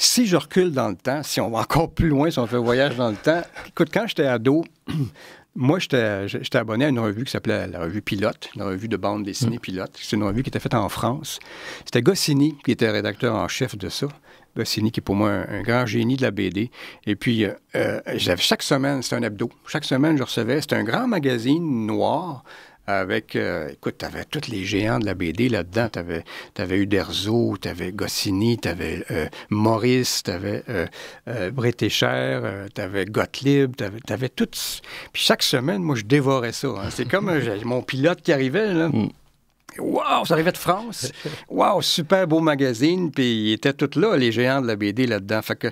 Si je recule dans le temps, si on va encore plus loin, si on fait voyage dans le temps, écoute, quand j'étais ado, moi, j'étais abonné à une revue qui s'appelait la revue Pilote, la revue de bande dessinée mm. Pilote. C'est une revue qui était faite en France. C'était Goscinny qui était rédacteur en chef de ça. Goscinny, qui est pour moi un, grand génie de la BD. Et puis, euh, euh, chaque semaine, c'était un hebdo. Chaque semaine, je recevais, c'était un grand magazine noir avec, euh, écoute, t'avais tous les géants de la BD là-dedans. T'avais, avais Uderzo, t'avais Goscinny, t'avais euh, Maurice, t'avais euh, euh Bretécher, t'avais Gottlieb, t'avais, avais tout. Puis chaque semaine, moi, je dévorais ça. Hein. C'est comme mon pilote qui arrivait, là. Mm. Wow, ça arrivait de France. Wow, super beau magazine. Puis ils étaient tous là, les géants de la BD là-dedans. Fait que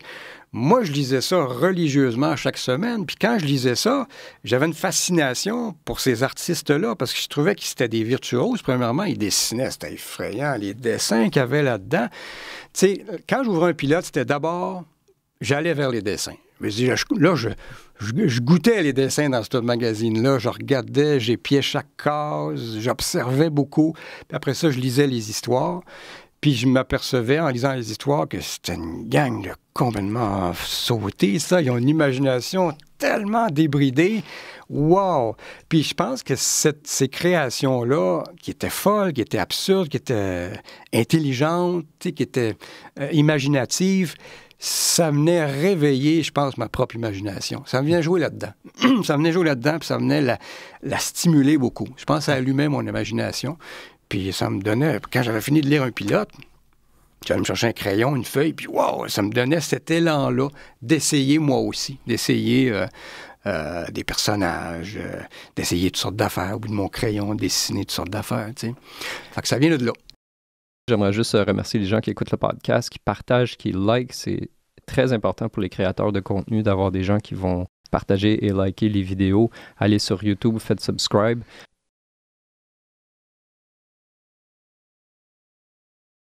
moi, je lisais ça religieusement chaque semaine. Puis quand je lisais ça, j'avais une fascination pour ces artistes-là parce que je trouvais qu'ils étaient des virtuoses. Premièrement, ils dessinaient, c'était effrayant, les dessins qu'il y avait là-dedans. Tu sais, quand j'ouvrais un pilote, c'était d'abord, j'allais vers les dessins là, je, goûtais les dessins dans ce magazine-là. Je regardais, j'épiais chaque case, j'observais beaucoup. Puis après ça, je lisais les histoires. Puis je m'apercevais en lisant les histoires que c'était une gang de complètement sautés, ça. Ils ont une imagination tellement débridée. Wow! Puis je pense que ces créations-là, qui étaient folles, qui étaient absurdes, qui étaient intelligentes, qui étaient euh, imaginatives, ça venait réveiller, je pense, ma propre imagination. Ça me venait jouer là-dedans. ça venait jouer là-dedans, puis ça venait la, la, stimuler beaucoup. Je pense que ça allumait mon imagination. Puis ça me donnait, quand j'avais fini de lire un pilote, j'allais me chercher un crayon, une feuille, puis wow, ça me donnait cet élan-là d'essayer moi aussi, d'essayer euh, euh, des personnages, euh, d'essayer toutes sortes d'affaires, au bout de mon crayon, dessiner toutes sortes d'affaires, tu Fait que ça vient de là. J'aimerais juste euh, remercier les gens qui écoutent le podcast, qui partagent, qui likent. C'est très important pour les créateurs de contenu d'avoir des gens qui vont partager et liker les vidéos. Allez sur YouTube, faites subscribe.